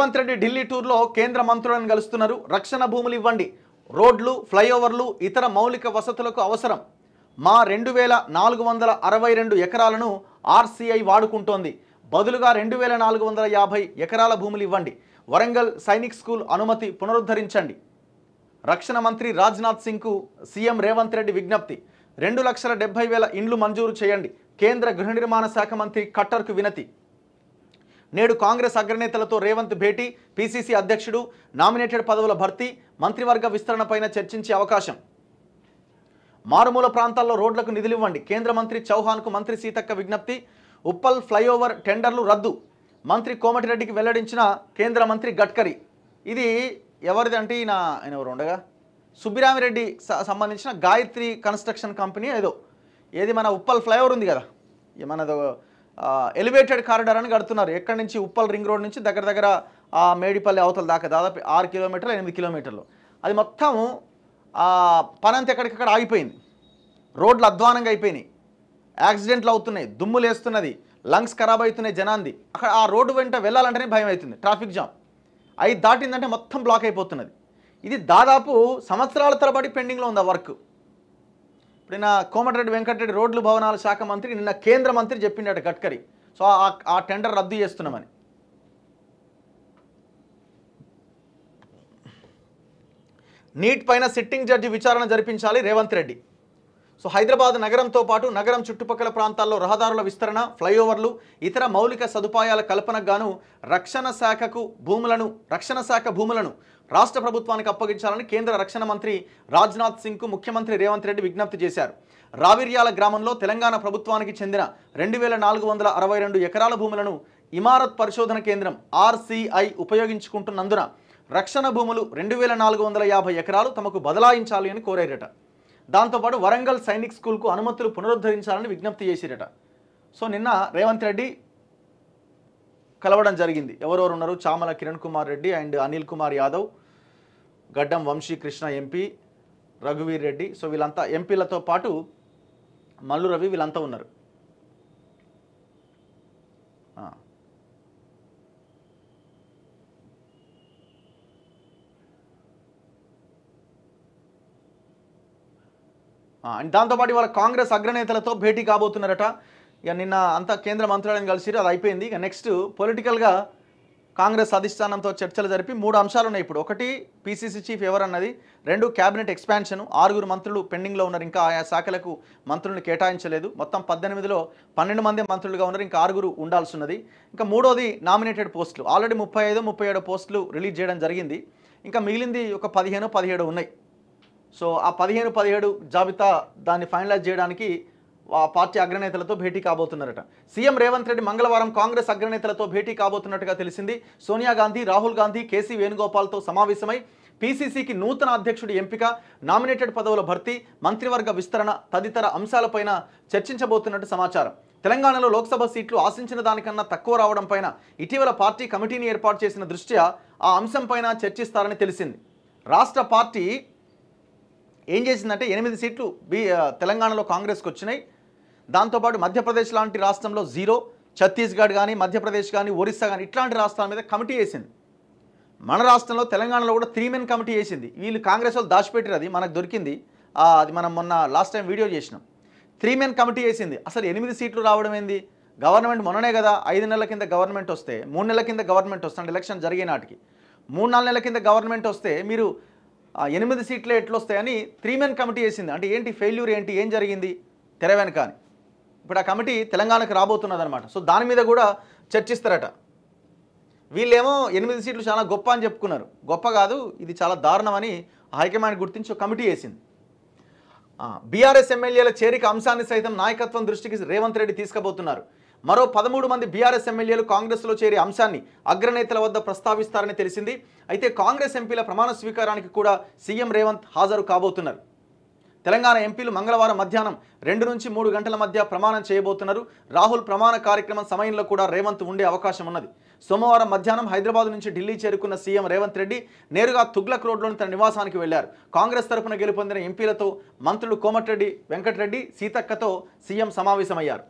రేవంత్ రెడ్డి ఢిల్లీ టూర్లో కేంద్ర మంత్రులను కలుస్తున్నారు రక్షణ భూములు ఇవ్వండి రోడ్లు ఫ్లైఓవర్లు ఇతర మౌలిక వసతులకు అవసరం మా రెండు వేల నాలుగు వందల అరవై రెండు ఎకరాలను ఆర్సీఐ వాడుకుంటోంది బదులుగా రెండు వేల నాలుగు వందల యాభై ఎకరాల భూములు ఇవ్వండి వరంగల్ సైనిక్ స్కూల్ అనుమతి పునరుద్ధరించండి రక్షణ మంత్రి రాజ్నాథ్ సింగ్కు సీఎం రేవంత్ రెడ్డి విజ్ఞప్తి రెండు లక్షల డెబ్బై వేల ఇండ్లు మంజూరు చేయండి కేంద్ర గృహ నిర్మాణ శాఖ మంత్రి ఖట్టర్కు వినతి నేడు కాంగ్రెస్ అగ్రనేతలతో రేవంత్ భేటీ పీసీసీ అధ్యక్షుడు నామినేటెడ్ పదవుల భర్తీ మంత్రివర్గ విస్తరణపైన చర్చించే అవకాశం మారుమూల ప్రాంతాల్లో రోడ్లకు నిధులివ్వండి కేంద్ర మంత్రి చౌహాన్కు మంత్రి సీతక్క విజ్ఞప్తి ఉప్పల్ ఫ్లైఓవర్ టెండర్లు రద్దు మంత్రి కోమటిరెడ్డికి వెల్లడించిన కేంద్ర మంత్రి గడ్కరీ ఇది అంటే ఈయన ఆయన ఎవరు ఉండగా సుబ్బిరామిరెడ్డి సంబంధించిన గాయత్రి కన్స్ట్రక్షన్ కంపెనీ ఏదో ఏది మన ఉప్పల్ ఫ్లైఓవర్ ఉంది కదా మనదో ఎలివేటెడ్ కారిడార్ అని కడుతున్నారు ఎక్కడి నుంచి ఉప్పల్ రింగ్ రోడ్ నుంచి దగ్గర దగ్గర మేడిపల్లి అవతల దాకా దాదాపు ఆరు కిలోమీటర్లు ఎనిమిది కిలోమీటర్లు అది మొత్తం పనంత ఎక్కడికక్కడ ఆగిపోయింది రోడ్లు అధ్వానంగా అయిపోయినాయి యాక్సిడెంట్లు అవుతున్నాయి దుమ్ములు వేస్తున్నది లంగ్స్ ఖరాబ్ అవుతున్నాయి జనాంది అక్కడ ఆ రోడ్డు వెంట వెళ్ళాలంటేనే భయం అవుతుంది ట్రాఫిక్ జామ్ అవి దాటిందంటే మొత్తం బ్లాక్ అయిపోతున్నది ఇది దాదాపు సంవత్సరాల తరబడి పెండింగ్లో ఉంది ఆ వర్క్ నిన్న కోమటిరెడ్డి వెంకటరెడ్డి రోడ్లు భవనాల శాఖ మంత్రి నిన్న కేంద్ర మంత్రి చెప్పిండట గడ్కరీ సో ఆ టెండర్ రద్దు చేస్తున్నామని నీట్ పైన సిట్టింగ్ జడ్జి విచారణ జరిపించాలి రేవంత్ రెడ్డి సో హైదరాబాద్ నగరంతో పాటు నగరం చుట్టుపక్కల ప్రాంతాల్లో రహదారుల విస్తరణ ఫ్లైఓవర్లు ఇతర మౌలిక సదుపాయాల కల్పనకు గాను రక్షణ శాఖకు భూములను రక్షణ శాఖ భూములను రాష్ట్ర ప్రభుత్వానికి అప్పగించాలని కేంద్ర రక్షణ మంత్రి రాజ్నాథ్ సింగ్కు ముఖ్యమంత్రి రేవంత్ రెడ్డి విజ్ఞప్తి చేశారు రావిర్యాల గ్రామంలో తెలంగాణ ప్రభుత్వానికి చెందిన రెండు వేల నాలుగు వందల అరవై రెండు ఎకరాల భూములను ఇమారత్ పరిశోధన కేంద్రం ఆర్సీఐ ఉపయోగించుకుంటున్నందున రక్షణ భూములు రెండు వేల నాలుగు వందల యాభై ఎకరాలు తమకు బదలాయించాలి అని కోరారట దాంతోపాటు వరంగల్ సైనిక్ స్కూల్కు అనుమతులు పునరుద్ధరించాలని విజ్ఞప్తి చేసిరట సో నిన్న రేవంత్ రెడ్డి కలవడం జరిగింది ఎవరెవరు ఉన్నారు చామల కిరణ్ కుమార్ రెడ్డి అండ్ అనిల్ కుమార్ యాదవ్ గడ్డం వంశీ కృష్ణ ఎంపీ రఘువీర్ రెడ్డి సో వీళ్ళంతా ఎంపీలతో పాటు మల్లు రవి వీళ్ళంతా ఉన్నారు అండ్ దాంతోపాటు ఇవాళ కాంగ్రెస్ అగ్రనేతలతో భేటీ కాబోతున్నారట ఇక నిన్న అంతా కేంద్ర మంత్రాలయం కలిసిరు అది అయిపోయింది ఇక నెక్స్ట్ పొలిటికల్గా కాంగ్రెస్ అధిష్టానంతో చర్చలు జరిపి మూడు అంశాలు ఉన్నాయి ఇప్పుడు ఒకటి పీసీసీ చీఫ్ ఎవరన్నది రెండు క్యాబినెట్ ఎక్స్పాన్షన్ ఆరుగురు మంత్రులు పెండింగ్లో ఉన్నారు ఇంకా ఆయా శాఖలకు మంత్రులను కేటాయించలేదు మొత్తం పద్దెనిమిదిలో పన్నెండు మంది మంత్రులుగా ఉన్నారు ఇంకా ఆరుగురు ఉండాల్సి ఉన్నది ఇంకా మూడోది నామినేటెడ్ పోస్టులు ఆల్రెడీ ముప్పై ఐదు ముప్పై ఏడు పోస్టులు రిలీజ్ చేయడం జరిగింది ఇంకా మిగిలింది ఒక పదిహేను పదిహేడు ఉన్నాయి సో ఆ పదిహేను పదిహేడు జాబితా దాన్ని ఫైనలైజ్ చేయడానికి పార్టీ అగ్రనేతలతో భేటీ కాబోతున్నారట సీఎం రేవంత్ రెడ్డి మంగళవారం కాంగ్రెస్ అగ్రనేతలతో భేటీ కాబోతున్నట్టుగా తెలిసింది సోనియా గాంధీ రాహుల్ గాంధీ కేసీ వేణుగోపాల్తో సమావేశమై పీసీసీకి నూతన అధ్యక్షుడి ఎంపిక నామినేటెడ్ పదవుల భర్తీ మంత్రివర్గ విస్తరణ తదితర అంశాలపైన చర్చించబోతున్నట్టు సమాచారం తెలంగాణలో లోక్సభ సీట్లు ఆశించిన దానికన్నా తక్కువ రావడం పైన ఇటీవల పార్టీ కమిటీని ఏర్పాటు చేసిన దృష్ట్యా ఆ అంశంపైన చర్చిస్తారని తెలిసింది రాష్ట్ర పార్టీ ఏం చేసిందంటే ఎనిమిది సీట్లు బీ తెలంగాణలో కాంగ్రెస్కి వచ్చినాయి దాంతోపాటు మధ్యప్రదేశ్ లాంటి రాష్ట్రంలో జీరో ఛత్తీస్గఢ్ కానీ మధ్యప్రదేశ్ కానీ ఒరిస్సా కానీ ఇట్లాంటి రాష్ట్రాల మీద కమిటీ వేసింది మన రాష్ట్రంలో తెలంగాణలో కూడా త్రీ మెన్ కమిటీ వేసింది వీళ్ళు కాంగ్రెస్ వాళ్ళు దాచిపెట్టారు అది మనకు దొరికింది అది మనం మొన్న లాస్ట్ టైం వీడియో చేసినాం త్రీ మెన్ కమిటీ వేసింది అసలు ఎనిమిది సీట్లు రావడం ఏంది గవర్నమెంట్ మొన్ననే కదా ఐదు నెలల కింద గవర్నమెంట్ వస్తే మూడు నెలల కింద గవర్నమెంట్ వస్తుంది ఎలక్షన్ జరిగే నాటికి మూడు నాలుగు నెలల కింద గవర్నమెంట్ వస్తే మీరు ఎనిమిది సీట్లే ఎట్లొస్తాయని త్రీ మెన్ కమిటీ వేసింది అంటే ఏంటి ఫెయిల్యూర్ ఏంటి ఏం జరిగింది తెరవెనక అని ఇప్పుడు ఆ కమిటీ తెలంగాణకు రాబోతున్నదనమాట సో దాని మీద కూడా చర్చిస్తారట వీళ్ళేమో ఎనిమిది సీట్లు చాలా గొప్ప అని చెప్పుకున్నారు గొప్ప కాదు ఇది చాలా దారుణమని హైకమాండ్ గుర్తించి ఒక కమిటీ వేసింది బీఆర్ఎస్ ఎమ్మెల్యేల చేరిక అంశాన్ని సైతం నాయకత్వం దృష్టికి రేవంత్ రెడ్డి తీసుకుపోతున్నారు మరో పదమూడు మంది బీఆర్ఎస్ ఎమ్మెల్యేలు కాంగ్రెస్లో చేరే అంశాన్ని అగ్రనేతల వద్ద ప్రస్తావిస్తారని తెలిసింది అయితే కాంగ్రెస్ ఎంపీల ప్రమాణ స్వీకారానికి కూడా సీఎం రేవంత్ హాజరు కాబోతున్నారు తెలంగాణ ఎంపీలు మంగళవారం మధ్యాహ్నం రెండు నుంచి మూడు గంటల మధ్య ప్రమాణం చేయబోతున్నారు రాహుల్ ప్రమాణ కార్యక్రమం సమయంలో కూడా రేవంత్ ఉండే అవకాశం ఉన్నది సోమవారం మధ్యాహ్నం హైదరాబాద్ నుంచి ఢిల్లీ చేరుకున్న సీఎం రేవంత్ రెడ్డి నేరుగా తుగ్లక్ రోడ్లోని తన నివాసానికి వెళ్లారు కాంగ్రెస్ తరఫున గెలుపొందిన ఎంపీలతో మంత్రులు కోమటిరెడ్డి వెంకటరెడ్డి సీతక్కతో సీఎం సమావేశమయ్యారు